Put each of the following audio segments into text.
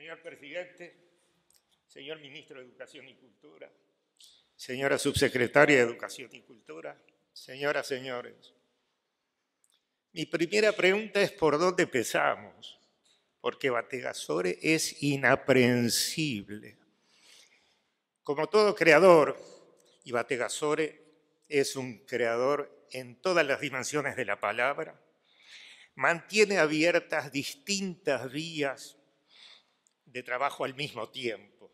Señor presidente, señor ministro de Educación y Cultura, señora subsecretaria de Educación y Cultura, señoras, señores. Mi primera pregunta es por dónde empezamos, porque Bategasore es inaprehensible. Como todo creador, y Bategasore es un creador en todas las dimensiones de la palabra, mantiene abiertas distintas vías de trabajo al mismo tiempo.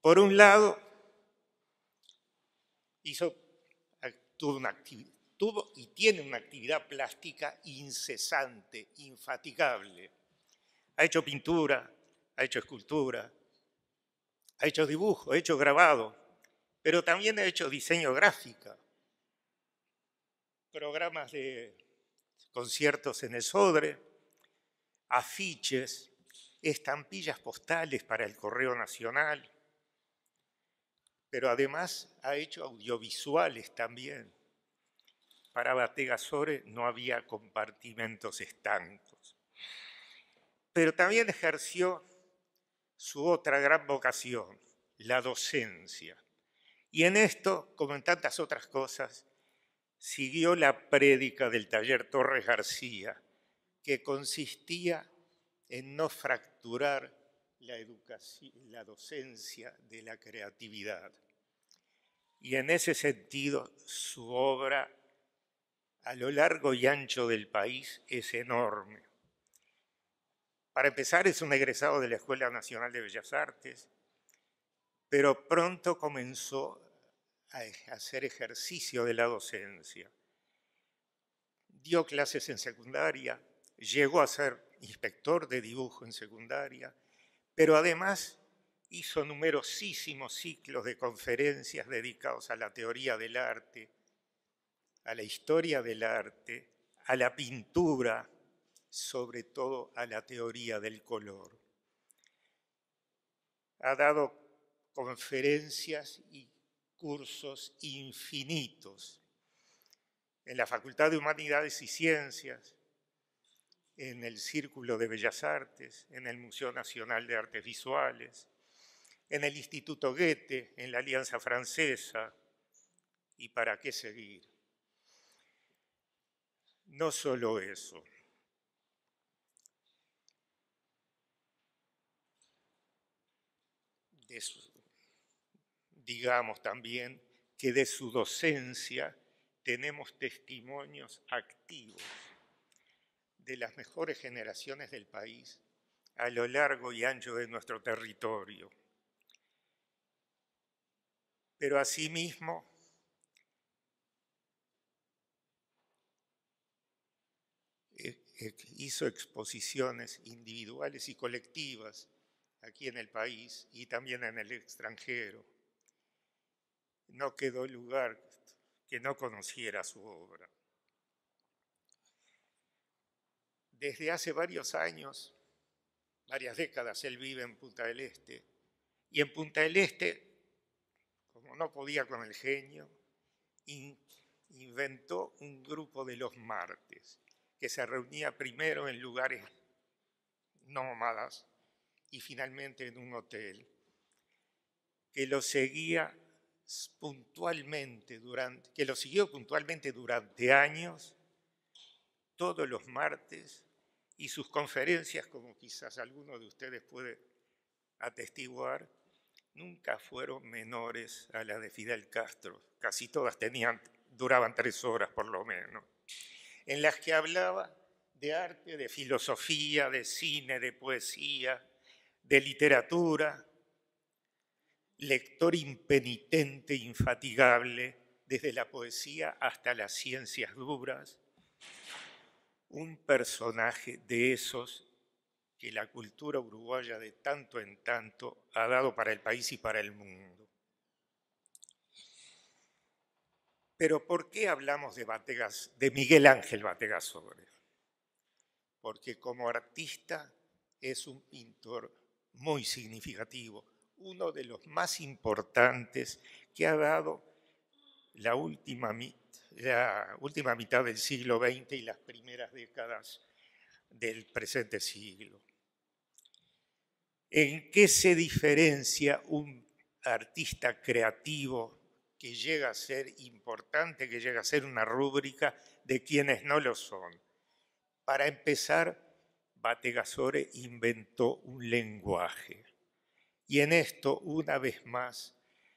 Por un lado, hizo, tuvo, tuvo y tiene una actividad plástica incesante, infatigable. Ha hecho pintura, ha hecho escultura, ha hecho dibujo, ha hecho grabado, pero también ha hecho diseño gráfica, programas de conciertos en el Sodre, afiches, estampillas postales para el Correo Nacional, pero además ha hecho audiovisuales también. Para Sore no había compartimentos estancos. Pero también ejerció su otra gran vocación, la docencia. Y en esto, como en tantas otras cosas, siguió la prédica del taller Torres García, que consistía en no fracturar la, educación, la docencia de la creatividad. Y en ese sentido, su obra a lo largo y ancho del país es enorme. Para empezar, es un egresado de la Escuela Nacional de Bellas Artes, pero pronto comenzó a e-, hacer ejercicio de la docencia. Dio clases en secundaria, llegó a ser inspector de dibujo en secundaria, pero además hizo numerosísimos ciclos de conferencias dedicados a la teoría del arte, a la historia del arte, a la pintura, sobre todo a la teoría del color. Ha dado conferencias y cursos infinitos en la Facultad de Humanidades y Ciencias, en el Círculo de Bellas Artes, en el Museo Nacional de Artes Visuales, en el Instituto Goethe, en la Alianza Francesa, y para qué seguir. No solo eso. digamos también que de su docencia tenemos testimonios activos de las mejores generaciones del país a lo largo y ancho de nuestro territorio. Pero asimismo, eh, eh, hizo exposiciones individuales y colectivas aquí en el país y también en el extranjero. No quedó lugar que no conociera su obra. desde hace varios años, varias décadas, él vive en Punta del Este. Y en Punta del Este, como no podía con el genio, inventó un grupo de los martes, que se reunía primero en lugares nómadas y finalmente en un hotel, que lo seguía puntualmente durante, que lo siguió puntualmente durante años, todos los martes y sus conferencias, como quizás alguno de ustedes puede atestiguar, nunca fueron menores a las de Fidel Castro. Casi todas tenían, duraban tres horas por lo menos, en las que hablaba de arte, de filosofía, de cine, de poesía, de literatura, lector impenitente, infatigable, desde la poesía hasta las ciencias duras, un personaje de esos que la cultura uruguaya de tanto en tanto ha dado para el país y para el mundo. Pero ¿por qué hablamos de, Bategas, de Miguel Ángel Bategas Porque como artista es un pintor muy significativo, uno de los más importantes que ha dado la última, mitad del siglo XX y las primeras décadas del presente siglo. ¿En qué se diferencia un artista creativo que llega a ser importante, que llega a ser una rúbrica de quienes no lo son? Para empezar, Bategasore inventó un lenguaje. Y en esto, una vez más,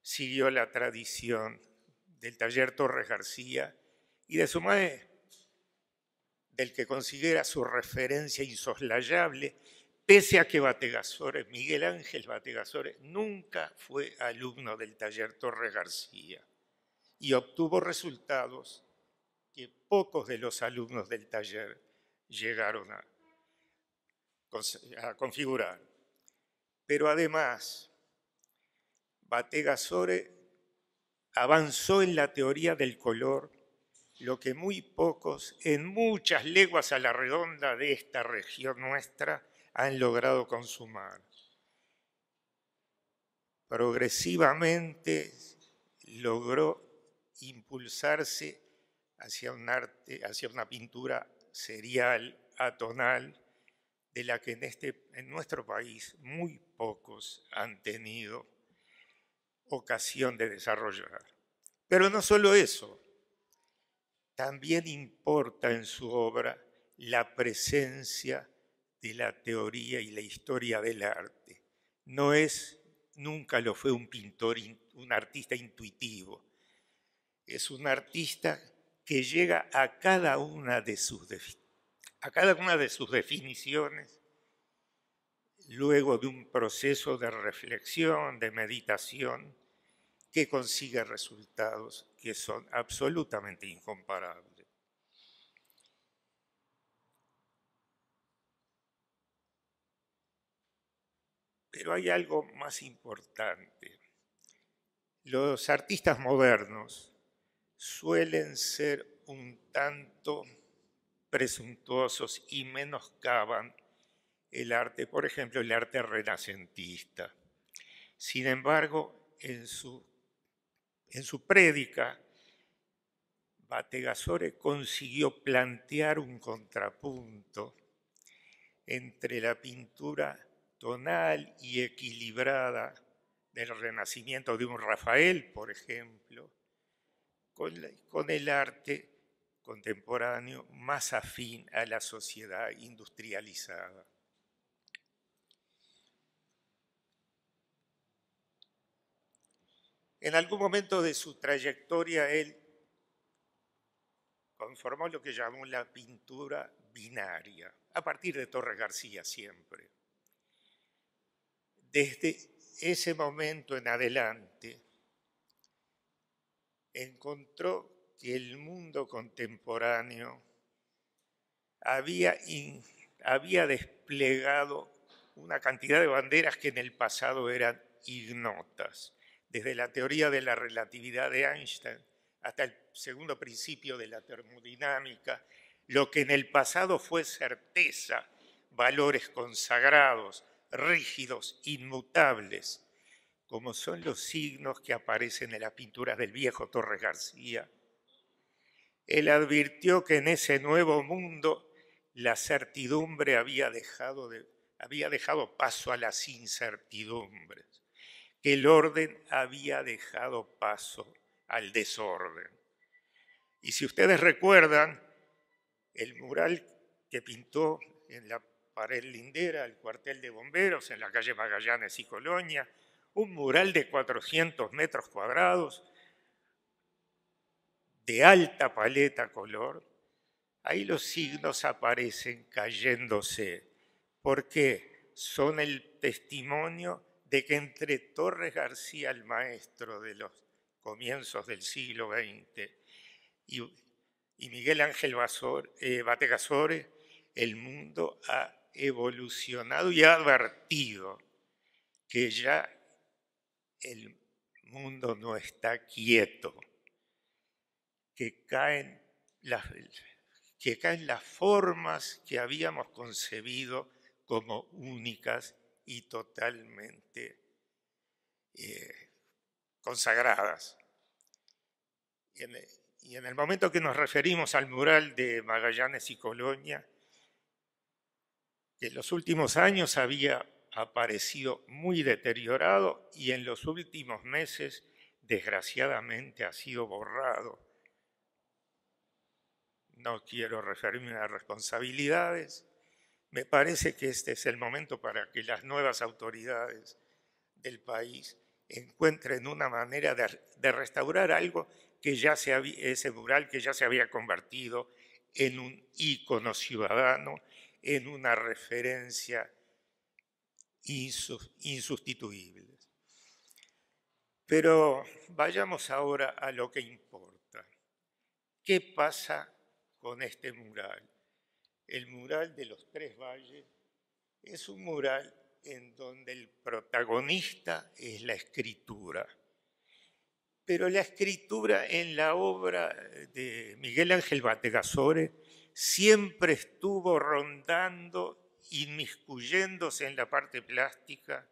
siguió la tradición del taller Torres García y de su maestro, del que considera su referencia insoslayable, pese a que Bategasore Miguel Ángel Bategasore nunca fue alumno del taller Torres García y obtuvo resultados que pocos de los alumnos del taller llegaron a, a configurar. Pero además, Bategasore avanzó en la teoría del color, lo que muy pocos, en muchas leguas a la redonda de esta región nuestra, han logrado consumar. Progresivamente logró impulsarse hacia un arte, hacia una pintura serial, atonal, de la que en, este, en nuestro país muy pocos han tenido ocasión de desarrollar. Pero no solo eso, también importa en su obra la presencia de la teoría y la historia del arte. No es, nunca lo fue un pintor, un artista intuitivo. Es un artista que llega a cada una de sus, a cada una de sus definiciones luego de un proceso de reflexión, de meditación, que consigue resultados que son absolutamente incomparables. Pero hay algo más importante. Los artistas modernos suelen ser un tanto presuntuosos y menoscaban el arte, por ejemplo, el arte renacentista. Sin embargo, en su, en su prédica, Bategasore consiguió plantear un contrapunto entre la pintura tonal y equilibrada del renacimiento de un Rafael, por ejemplo, con el arte contemporáneo más afín a la sociedad industrializada. En algún momento de su trayectoria él conformó lo que llamó la pintura binaria, a partir de Torres García siempre. Desde ese momento en adelante, encontró que el mundo contemporáneo había, había desplegado una cantidad de banderas que en el pasado eran ignotas desde la teoría de la relatividad de Einstein hasta el segundo principio de la termodinámica, lo que en el pasado fue certeza, valores consagrados, rígidos, inmutables, como son los signos que aparecen en las pinturas del viejo Torres García. Él advirtió que en ese nuevo mundo la certidumbre había dejado, había dejado paso a las incertidumbres que el orden había dejado paso al desorden. Y si ustedes recuerdan, el mural que pintó en la pared lindera, el cuartel de bomberos, en la calle Magallanes y Colonia, un mural de 400 metros cuadrados, de alta paleta color, ahí los signos aparecen cayéndose, porque son el testimonio de que entre Torres García, el maestro de los comienzos del siglo XX, y, Miguel Ángel eh, Bategasore, el mundo ha evolucionado y ha advertido que ya el mundo no está quieto, que caen las, que caen las formas que habíamos concebido como únicas y totalmente eh, consagradas. Y en, y en el momento que nos referimos al mural de Magallanes y Colonia, en los últimos años había aparecido muy deteriorado y en los últimos meses, desgraciadamente, ha sido borrado. No quiero referirme a responsabilidades, me parece que este es el momento para que las nuevas autoridades del país encuentren una manera de, restaurar algo que ya se ese mural que ya se había convertido en un ícono ciudadano, en una referencia insustituible. Pero vayamos ahora a lo que importa. ¿Qué pasa con este mural? El mural de los tres valles es un mural en donde el protagonista es la escritura. Pero la escritura en la obra de Miguel Ángel Bategasore siempre estuvo rondando, inmiscuyéndose en la parte plástica,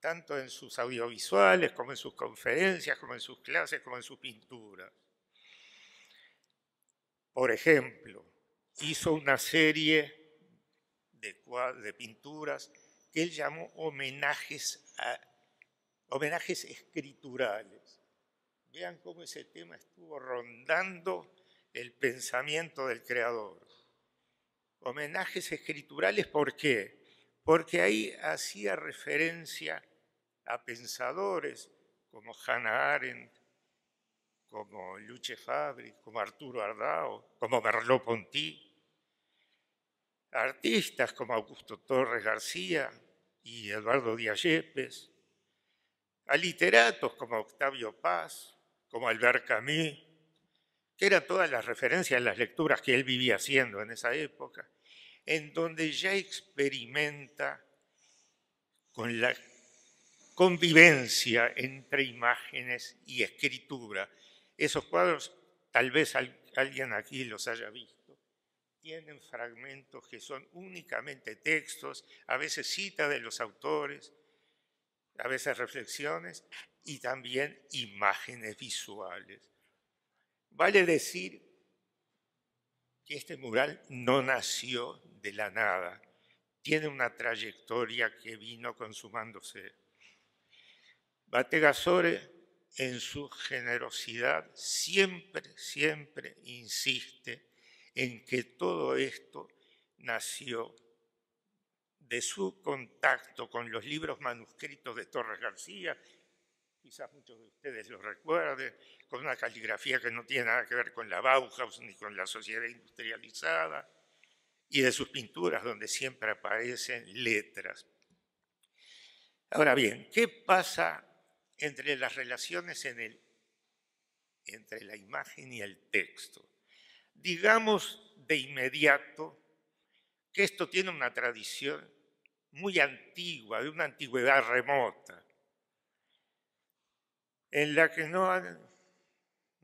tanto en sus audiovisuales como en sus conferencias, como en sus clases, como en sus pinturas. Por ejemplo, hizo una serie de, pinturas que él llamó homenajes, homenajes escriturales. Vean cómo ese tema estuvo rondando el pensamiento del creador. Homenajes escriturales, ¿por qué? Porque ahí hacía referencia a pensadores como Hannah Arendt, como Luce Fabri, como Arturo Ardao, como Merleau-Ponty, artistas como Augusto Torres García y Eduardo Díaz Yepes, a literatos como Octavio Paz, como Albert Camus, que eran todas las referencias, las lecturas que él vivía haciendo en esa época, en donde ya experimenta con la convivencia entre imágenes y escritura. Esos cuadros tal vez alguien aquí los haya visto tienen fragmentos que son únicamente textos, a veces citas de los autores, a veces reflexiones y también imágenes visuales. Vale decir que este mural no nació de la nada, tiene una trayectoria que vino consumándose. Bategasore en su generosidad siempre, siempre insiste en que todo esto nació de su contacto con los libros manuscritos de Torres García, quizás muchos de ustedes lo recuerden, con una caligrafía que no tiene nada que ver con la Bauhaus ni con la sociedad industrializada, y de sus pinturas donde siempre aparecen letras. Ahora bien, ¿qué pasa entre las relaciones entre la imagen y el texto? digamos de inmediato que esto tiene una tradición muy antigua, de una antigüedad remota, en la que no han,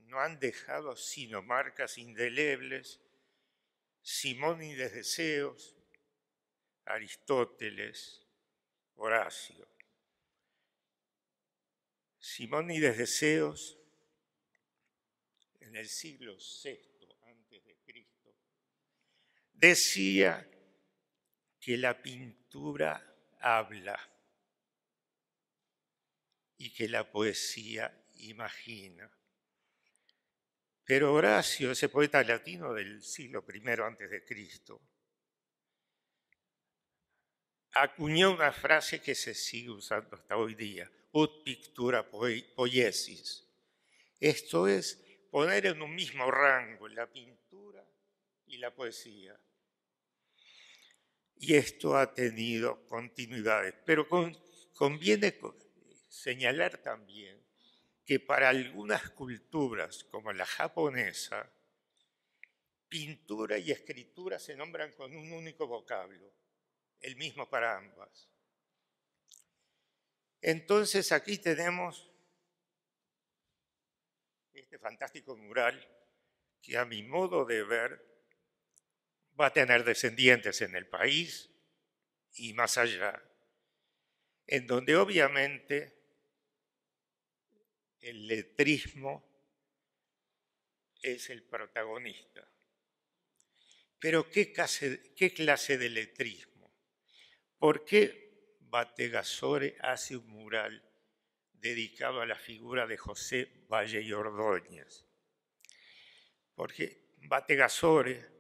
no han dejado sino marcas indelebles Simónides de Zeus, Aristóteles, Horacio. Simónides de Zeus, en el siglo VI decía que la pintura habla y que la poesía imagina. Pero Horacio, ese poeta latino del siglo I antes de Cristo, acuñó una frase que se sigue usando hasta hoy día, ut pictura poiesis. Esto es poner en un mismo rango la pintura y la poesía. Y esto ha tenido continuidades. Pero conviene señalar también que para algunas culturas, como la japonesa, pintura y escritura se nombran con un único vocablo, el mismo para ambas. Entonces aquí tenemos este fantástico mural que a mi modo de ver va a tener descendientes en el país y más allá, en donde obviamente el letrismo es el protagonista. Pero ¿qué clase, de letrismo? ¿Por qué Bategasore hace un mural dedicado a la figura de José Valle y Ordóñez? Porque Bategasore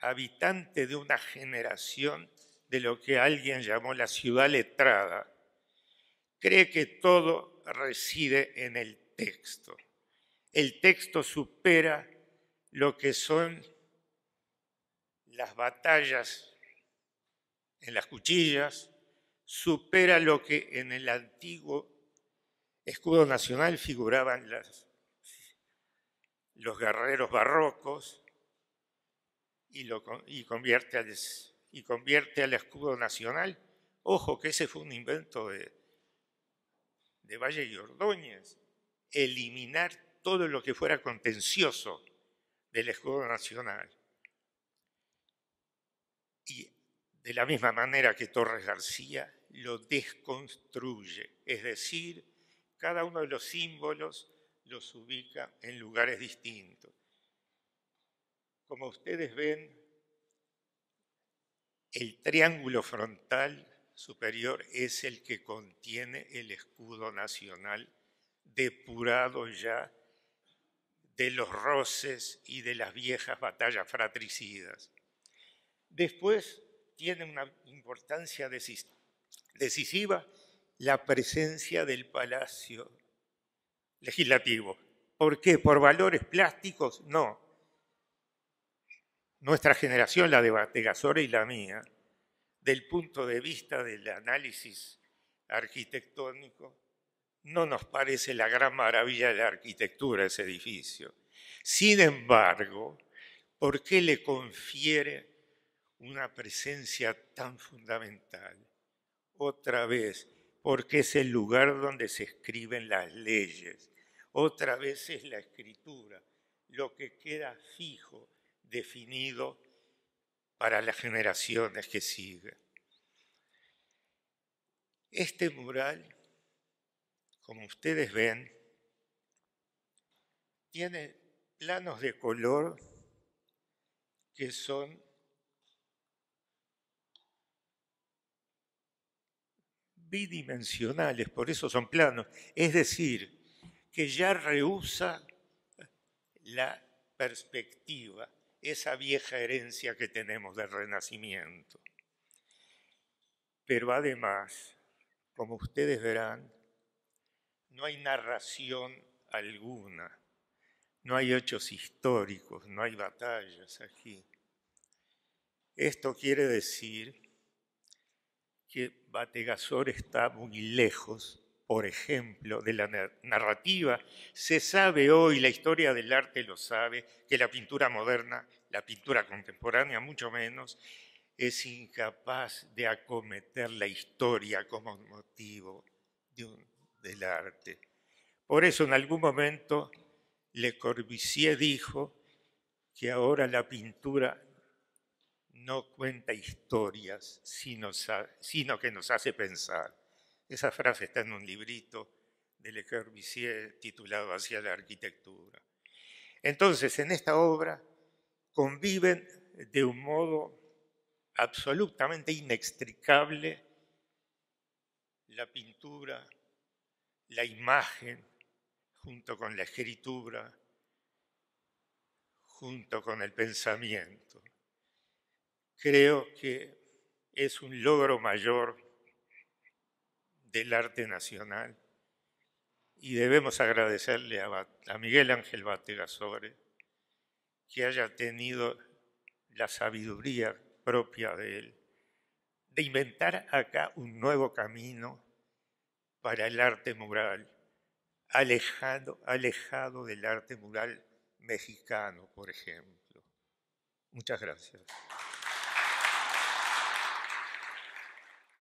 habitante de una generación de lo que alguien llamó la ciudad letrada, cree que todo reside en el texto. El texto supera lo que son las batallas en las cuchillas, supera lo que en el antiguo escudo nacional figuraban las, los guerreros barrocos, y, convierte al, y convierte al escudo nacional. Ojo que ese fue un invento de Valle y Ordóñez, eliminar todo lo que fuera contencioso del escudo nacional. Y de la misma manera que Torres García lo desconstruye, es decir, cada uno de los símbolos los ubica en lugares distintos. Como ustedes ven, el triángulo frontal superior es el que contiene el escudo nacional depurado ya de los roces y de las viejas batallas fratricidas. Después tiene una importancia decisiva la presencia del Palacio Legislativo. ¿Por qué? ¿Por valores plásticos? No, nuestra generación, la de Bategazora y la mía, del punto de vista del análisis arquitectónico, no nos parece la gran maravilla de la arquitectura ese edificio. Sin embargo, ¿por qué le confiere una presencia tan fundamental? Otra vez, porque es el lugar donde se escriben las leyes. Otra vez es la escritura, lo que queda fijo, definido para las generaciones que siguen. Este mural, como ustedes ven, tiene planos de color que son bidimensionales, por eso son planos. Es decir, que ya rehúsa la perspectiva esa vieja herencia que tenemos del Renacimiento. Pero además, como ustedes verán, no hay narración alguna, no hay hechos históricos, no hay batallas aquí. Esto quiere decir que Bategasor está muy lejos por ejemplo, de la narrativa. Se sabe hoy, la historia del arte lo sabe, que la pintura moderna, la pintura contemporánea mucho menos, es incapaz de acometer la historia como motivo de del arte. Por eso en algún momento Le Corbusier dijo que ahora la pintura no cuenta historias, sino que nos hace pensar. Esa frase está en un librito de Le titulado Hacia la arquitectura. Entonces, en esta obra conviven de un modo absolutamente inextricable la pintura, la imagen, junto con la escritura, junto con el pensamiento. Creo que es un logro mayor del arte nacional. Y debemos agradecerle a, Miguel Ángel Bategasore Sobre que haya tenido la sabiduría propia de él, de inventar acá un nuevo camino para el arte mural, alejado, alejado del arte mural mexicano, por ejemplo. Muchas gracias.